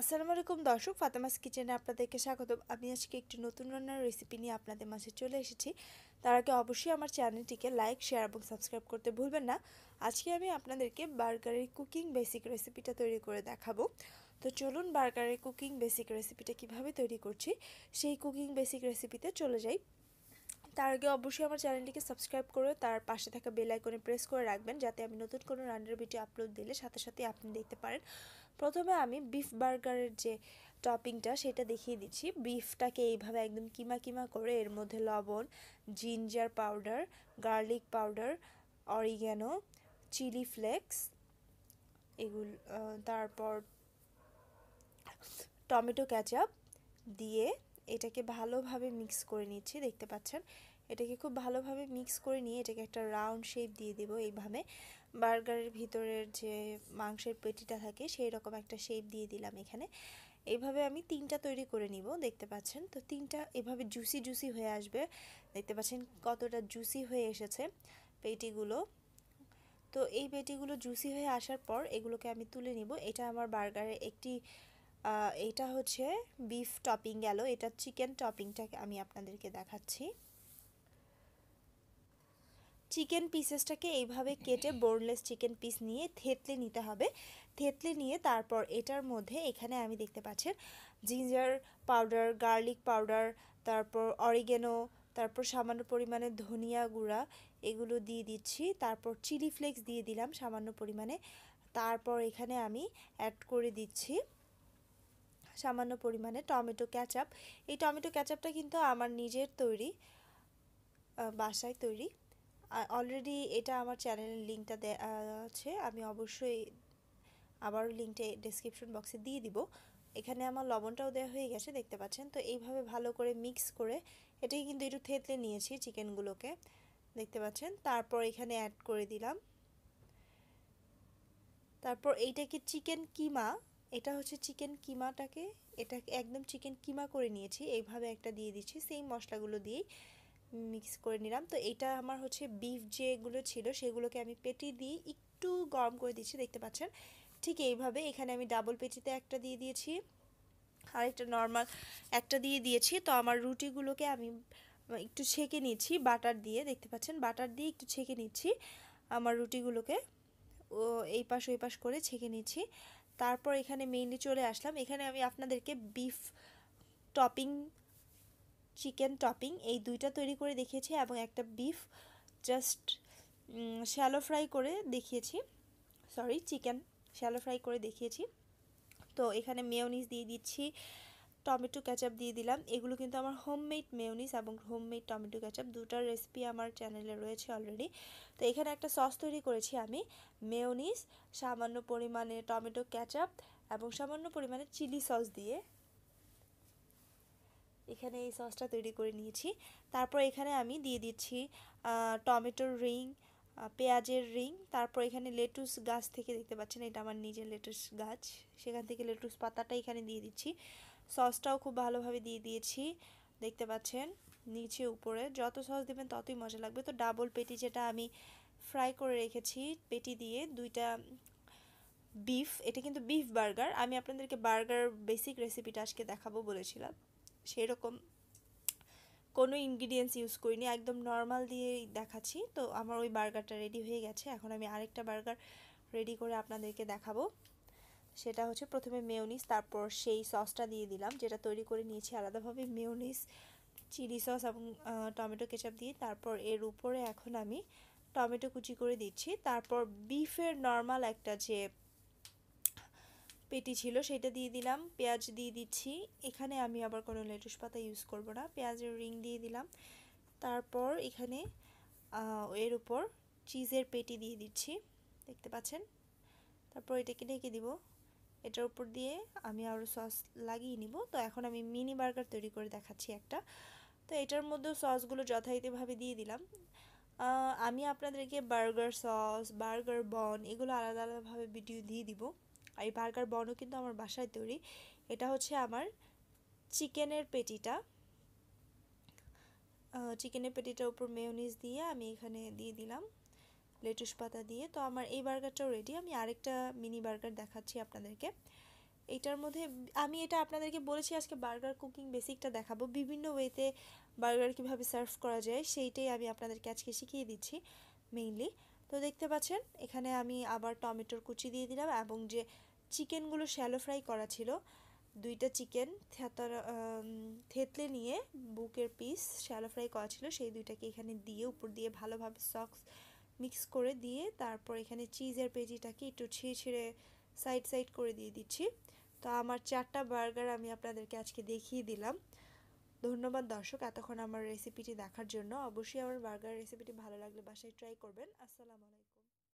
আসসালামু আলাইকুম দর্শক ফাতেমাস কিচেনে আপনাদেরকে স্বাগত আমি আজকে একটি নতুন রান্নার রেসিপি নিয়ে আপনাদের মাঝে চলে এসেছি তার আগে অবশ্যই আমার চ্যানেলটিকে লাইক শেয়ার এবং সাবস্ক্রাইব করতে ভুলবেন না আজকে আমি আপনাদেরকে বার্গারের কুকিং বেসিক রেসিপিটা তৈরি করে দেখাবো তো চলুন বার্গারের কুকিং বেসিক রেসিপিটা কিভাবে তৈরি করছি সেই কুকিং বেসিক রেসিপিতে চলে যাই তার আগে অবশ্যই আমার চ্যানেলটিকে সাবস্ক্রাইব করে তার পাশে থাকা বেল আইকনে প্রেস করে রাখবেন যাতে আমি নতুন কোনো রান্নার ভিডিও আপলোড দিলে সাথে সাথে আপনি দেখতে পারেন প্রথমে আমি বিফ বার্গারের যে টপিংটা সেটা দেখিয়ে দিচ্ছি বিফটাকে এইভাবে একদম কিমা কিমা করে এর মধ্যে লবণ ginger powder garlic powder oregano chilli flakes এগুলো তারপর টমেটো ক্যাচাপ দিয়ে এটাকে ভালোভাবে মিক্স করে নিচ্ছি দেখতে পাচ্ছেন এটাকে খুব ভালোভাবে মিক্স করে নিয়ে এটাকে একটা রাউন্ড শেপ দিয়ে দেব এইভাবে বার্গারের ভিতরের যে মাংসের পেটিটা থাকে সেই রকম একটা শেপ দিয়ে দিলাম এখানে এইভাবে আমি তিনটা তৈরি করে নিব দেখতে পাচ্ছেন তো তিনটা এভাবে জুসি জুসি হয়ে আসবে দেখতে পাচ্ছেন কতটা জুসি হয়ে এসেছে পেটিগুলো তো এই পেটিগুলো জুসি হয়ে আসার পর এগুলোকে আমি তুলে নিব এটা আমার বার্গারে একটি এটা হচ্ছে বিফ টপিং গেল এটা চিকেন টপিংটাকে আমি আপনাদেরকে দেখাচ্ছি চিকেন পিসেসটাকে এইভাবে কেটে বোনলেস চিকেন পিস নিয়ে থেতলে নিতে হবে থেতলে নিয়ে তারপর এটার মধ্যে এখানে আমি দেখতে পাচ্ছেন জিঞ্জার পাউডার গার্লিক পাউডার তারপর অরিগেনো তারপর সামান্য পরিমাণে ধনিয়া গুঁড়া এগুলো দিয়ে দিচ্ছি তারপর চিলি ফ্লেক্স দিয়ে দিলাম সামান্য পরিমাণে তারপর এখানে আমি অ্যাড করে দিচ্ছি সামান্য পরিমাণে টমেটো ক্যাচআপ এই টমেটো ক্যাচআপটা কিন্তু আমার নিজের তৈরি বাসায় তৈরি অলরেডি এটা আমার চ্যানেলের লিঙ্কটা দেওয়া আছে আমি অবশ্যই আবার লিঙ্কটা ডেসক্রিপশন বক্সে দিয়ে দিব এখানে আমার লবণটাও দেওয়া হয়ে গেছে দেখতে পাচ্ছেন তো এইভাবে ভালো করে মিক্স করে এটাকে কিন্তু একটু থেতলে নিয়েছি চিকেনগুলোকে দেখতে পাচ্ছেন তারপর এখানে অ্যাড করে দিলাম তারপর এইটাকে চিকেন কিমা এটা হচ্ছে চিকেন কিমাটাকে এটা একদম চিকেন কিমা করে নিয়েছি এইভাবে একটা দিয়ে দিচ্ছি সেই মশলাগুলো দিয়েই মিক্স করে নিলাম তো এটা আমার হচ্ছে বিফ যেগুলো ছিল সেগুলোকে আমি পেটি দিয়ে একটু গরম করে দিচ্ছি দেখতে পাচ্ছেন ঠিক এইভাবে এখানে আমি ডাবল পেটিতে একটা দিয়ে দিয়েছি আর একটা নর্মাল একটা দিয়ে দিয়েছি তো আমার রুটিগুলোকে আমি একটু ছেঁকে নিচ্ছি বাটার দিয়ে দেখতে পাচ্ছেন বাটার দিয়ে একটু ছেঁকে নিচ্ছি আমার রুটিগুলোকে ও এই পাশ ওই পাশ করে ছেঁকে নিচ্ছি তারপর এখানে মেইনলি চলে আসলাম এখানে আমি আপনাদেরকে বিফ টপিং চিকেন টপিং এই দুইটা তৈরি করে দেখিয়েছি এবং একটা বিফ জাস্ট শ্যালো ফ্রাই করে দেখিয়েছি সরি চিকেন শ্যালো ফ্রাই করে দেখিয়েছি তো এখানে মেয়নিস দিয়ে দিচ্ছি টমেটো ক্যাচাপ দিয়ে দিলাম এগুলো কিন্তু আমার হোমমেড মেয়নিস এবং হোমমেড টমেটো ক্যাচাপ দুটার রেসিপি আমার চ্যানেলে রয়েছে অলরেডি তো এখানে একটা সস তৈরি করেছি আমি মেয়নিস সামান্য পরিমাণে টমেটো ক্যাচাপ এবং সামান্য পরিমাণে চিলি সস দিয়ে এখানে এই সসটা তৈরি করে নিয়েছি তারপর এখানে আমি দিয়ে দিচ্ছি টমেটোর রিং পেঁয়াজের রিং তারপর এখানে লেটুস গাছ থেকে দেখতে পাচ্ছেন এটা আমার নিজের লেটুস গাছ সেখান থেকে লেটুস পাতাটা এখানে দিয়ে দিচ্ছি সসটাও খুব ভালোভাবে দিয়ে দিয়েছি দেখতে পাচ্ছেন নিচে উপরে যত সস দেবেন ততই মজা লাগবে তো ডাবল পেটি যেটা আমি ফ্রাই করে রেখেছি পেটি দিয়ে দুইটা বিফ এটা কিন্তু বিফ বার্গার আমি আপনাদেরকে বার্গার বেসিক রেসিপিটা আজকে দেখাবো বলেছিলাম সেরকম কোনো ইনগ্রিডিয়েন্টস ইউজ করিনি একদম নর্মাল দিয়েই দেখাচ্ছি তো আমার ওই বার্গারটা রেডি হয়ে গেছে এখন আমি আরেকটা বার্গার রেডি করে আপনাদেরকে দেখাবো সেটা হচ্ছে প্রথমে মেয়নিস তারপর সেই সসটা দিয়ে দিলাম যেটা তৈরি করে নিয়েছি আলাদাভাবে মেয়নিস চিলি সস এবং টমেটো কেচাপ দিয়ে তারপর এর উপরে এখন আমি টমেটো কুচি করে দিচ্ছি তারপর বিফের নর্মাল একটা যে পেটি ছিল সেটা দিয়ে দিলাম পেঁয়াজ দিয়ে দিচ্ছি এখানে আমি আবার কোনো লেটুস পাতা ইউজ করব না পেঁয়াজের রিং দিয়ে দিলাম তারপর এখানে এর উপর চিজের পেটি দিয়ে দিচ্ছি দেখতে পাচ্ছেন তারপর এটাকে ঢেকে দিব এটার উপর দিয়ে আমি আরও সস লাগিয়ে নিব তো এখন আমি মিনি বার্গার তৈরি করে দেখাচ্ছি একটা তো এটার মধ্যেও সসগুলো যথারীতিভাবে দিয়ে দিলাম আমি আপনাদেরকে বার্গার সস বার্গার বন এগুলো আলাদা আলাদাভাবে ভিডিও দিয়ে দিব আর এই বার্গার বনও কিন্তু আমার বাসায় তৈরি এটা হচ্ছে আমার চিকেনের পেটিটা চিকেনের পেটিটার উপর মেয়নিজ দিয়ে আমি এখানে দিয়ে দিলাম লেটুস পাতা দিয়ে তো আমার এই বার্গারটাও রেডি আমি আরেকটা মিনি বার্গার দেখাচ্ছি আপনাদেরকে এটার মধ্যে আমি এটা আপনাদেরকে বলেছি আজকে বার্গার কুকিং বেসিকটা দেখাবো বিভিন্ন ওয়েতে বার্গার কীভাবে সার্ভ করা যায় সেইটাই আমি আপনাদেরকে আজকে শিখিয়ে দিচ্ছি মেইনলি তো দেখতে পাচ্ছেন এখানে আমি আবার টমেটোর কুচি দিয়ে দিলাম এবং যে চিকেনগুলো শ্যালো ফ্রাই করা ছিল দুইটা চিকেন থেতলে নিয়ে বুকের পিস শ্যালো ফ্রাই করা ছিল সেই দুইটাকে এখানে দিয়ে উপর দিয়ে ভালোভাবে সক্স মিক্স করে দিয়ে তারপর এখানে চিজের পেজিটাকে একটু ছিঁড়ে ছিঁড়ে সাইড সাইড করে দিয়ে দিচ্ছি তো আমার চারটা বার্গার আমি আপনাদেরকে আজকে দেখিয়ে দিলাম ধন্যবাদ দর্শক এতক্ষণ আমার রেসিপিটি দেখার জন্য অবশ্যই আমার বার্গার রেসিপিটি ভালো লাগলে বাসায় ট্রাই করবেন আসসালামু আলাইকুম